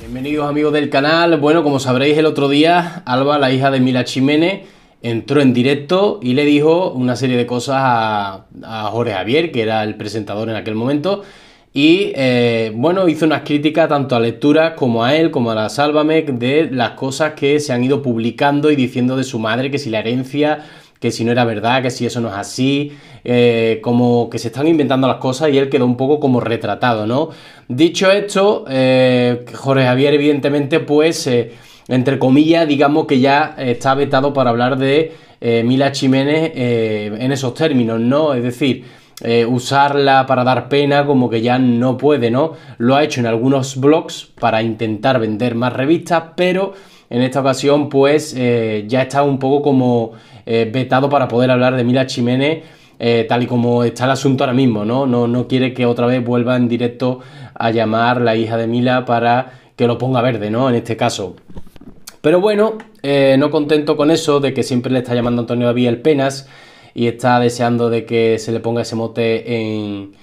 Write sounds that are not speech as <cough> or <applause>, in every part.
Bienvenidos amigos del canal. Bueno, como sabréis el otro día, Alba, la hija de Mila Jiménez, entró en directo y le dijo una serie de cosas a, Jorge Javier, que era el presentador en aquel momento. Y eh, bueno, hizo unas críticas tanto a lecturas como a él, como a la Salvamec, de las cosas que se han ido publicando y diciendo de su madre, que si la herencia que si no era verdad, que si eso no es así, eh, como que se están inventando las cosas y él quedó un poco como retratado, ¿no? Dicho esto, eh, Jorge Javier evidentemente pues, eh, entre comillas, digamos que ya está vetado para hablar de Mila Jiménez en esos términos, ¿no? Es decir, usarla para dar pena, como que ya no puede, ¿no? Lo ha hecho en algunos blogs para intentar vender más revistas, pero en esta ocasión pues ya está un poco como eh, vetado para poder hablar de Mila Jiménez. Eh, tal y como está el asunto ahora mismo, ¿no? ¿no? No quiere que otra vez vuelva en directo a llamar la hija de Mila para que lo ponga verde, ¿no? En este caso. Pero bueno, eh, no contento con eso, de que siempre le está llamando Antonio David el penas y está deseando de que se le ponga ese mote en,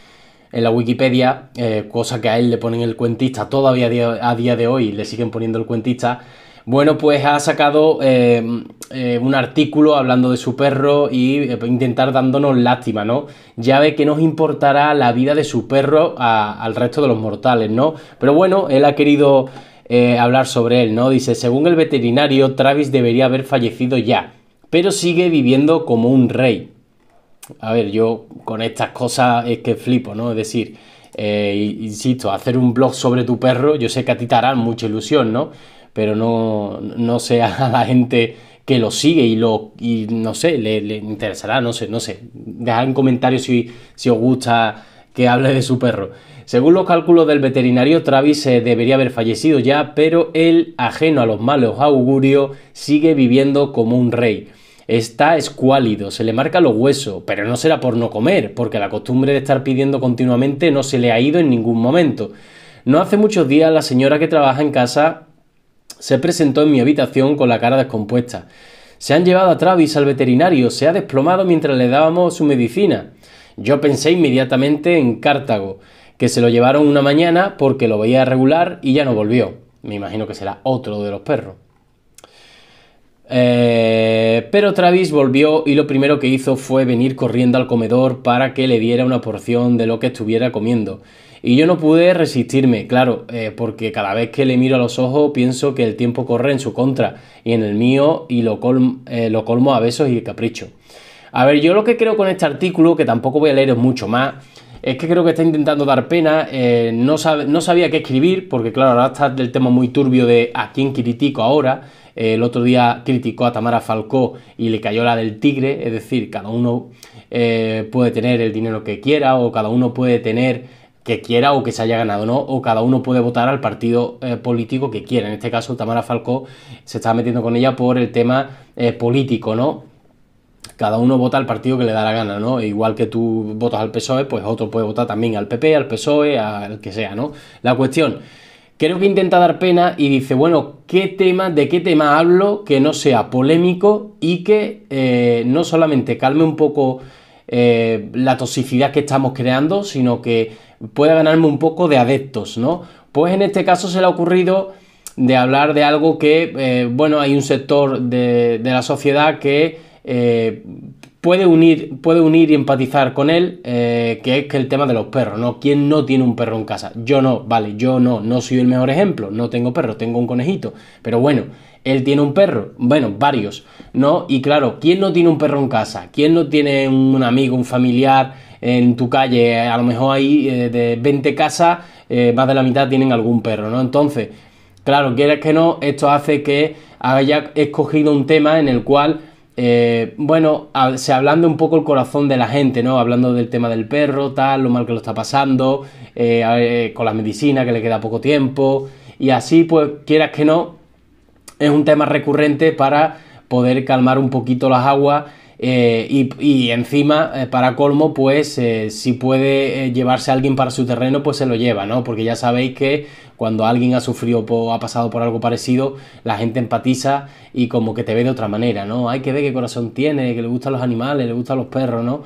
la Wikipedia, cosa que a él le ponen el cuentista, todavía a día, a día de hoy le siguen poniendo el cuentista bueno, pues ha sacado eh, eh, un artículo hablando de su perro y eh, intentar dándonos lástima, ¿no? Ya ve que nos importará la vida de su perro al resto de los mortales, ¿no? Pero bueno, él ha querido hablar sobre él, ¿no? Dice, según el veterinario, Travis debería haber fallecido ya, pero sigue viviendo como un rey. A ver, yo con estas cosas es que flipo, ¿no? Es decir, insisto, hacer un blog sobre tu perro, yo sé que a ti te hará mucha ilusión, ¿no? pero no, no sé a <laughs> la gente que lo sigue y lo y no sé, le, interesará, no sé, no sé. Dejad en comentarios si, si os gusta que hable de su perro. Según los cálculos del veterinario, Travis eh, debería haber fallecido ya, pero él, ajeno a los malos augurios, sigue viviendo como un rey. Está escuálido, se le marca los huesos, pero no será por no comer, porque la costumbre de estar pidiendo continuamente no se le ha ido en ningún momento. No hace muchos días la señora que trabaja en casa se presentó en mi habitación con la cara descompuesta. Se han llevado a Travis al veterinario, se ha desplomado mientras le dábamos su medicina. Yo pensé inmediatamente en Cartago, que se lo llevaron una mañana porque lo veía regular y ya no volvió. Me imagino que será otro de los perros. Eh, pero Travis volvió y lo primero que hizo fue venir corriendo al comedor para que le diera una porción de lo que estuviera comiendo. Y yo no pude resistirme, claro, eh, porque cada vez que le miro a los ojos pienso que el tiempo corre en su contra y en el mío y lo, colmo, eh, lo colmo a besos y capricho. A ver, yo lo que creo con este artículo, que tampoco voy a leeros mucho más, es que creo que está intentando dar pena, no, no, sabía qué escribir, porque claro, ahora está el tema muy turbio de a quién critico ahora, el otro día criticó a Tamara Falcó y le cayó la del tigre, es decir, cada uno eh, puede tener el dinero que quiera o cada uno puede tener que quiera o que se haya ganado, ¿no? O cada uno puede votar al partido eh, político que quiera. En este caso, Tamara Falcó se está metiendo con ella por el tema eh, político, ¿no? cada uno vota al partido que le da la gana, ¿no? E igual que tú votas al PSOE, pues otro puede votar también al PP, al PSOE, al que sea, ¿no? La cuestión creo que intenta dar pena y dice, bueno, ¿qué tema, de qué tema hablo que no sea polémico y que eh, no solamente calme un poco eh, la toxicidad que estamos creando, sino que pueda ganarme un poco de adeptos, ¿no? Pues en este caso se le ha ocurrido de hablar de algo que, eh, bueno, hay un sector de, de la sociedad que puede unir, puede unir y empatizar con él, eh, que es que el tema de los perros, ¿no? ¿Quién no tiene un perro en casa? Yo no, vale, yo no, no soy el mejor ejemplo, no tengo perro, tengo un conejito, pero bueno, él tiene un perro, bueno, varios, ¿no? Y claro, ¿quién no tiene un perro en casa? ¿Quién no tiene un amigo, un familiar en tu calle? A lo mejor hay eh, de 20 casas, eh, más de la mitad tienen algún perro, ¿no? Entonces, claro, quieres que no, esto hace que haya escogido un tema en el cual eh, bueno, se hablando un poco el corazón de la gente, ¿no? Hablando del tema del perro, tal, lo mal que lo está pasando, eh, eh, con la medicina, que le queda poco tiempo. Y así, pues, quieras que no, es un tema recurrente para poder calmar un poquito las aguas eh, y, encima, eh, para colmo, pues eh, si puede llevarse a alguien para su terreno, pues se lo lleva, ¿no? Porque ya sabéis que cuando alguien ha sufrido o ha pasado por algo parecido, la gente empatiza y como que te ve de otra manera, ¿no? Hay que ver qué corazón tiene, que le gustan los animales, le gustan los perros, ¿no?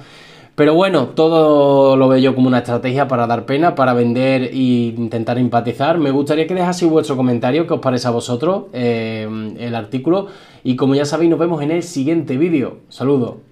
Pero bueno, todo lo veo yo como una estrategia para dar pena, para vender e intentar empatizar. Me gustaría que dejase vuestro comentario, que os parece a vosotros eh, el artículo. Y como ya sabéis, nos vemos en el siguiente vídeo. Saludos.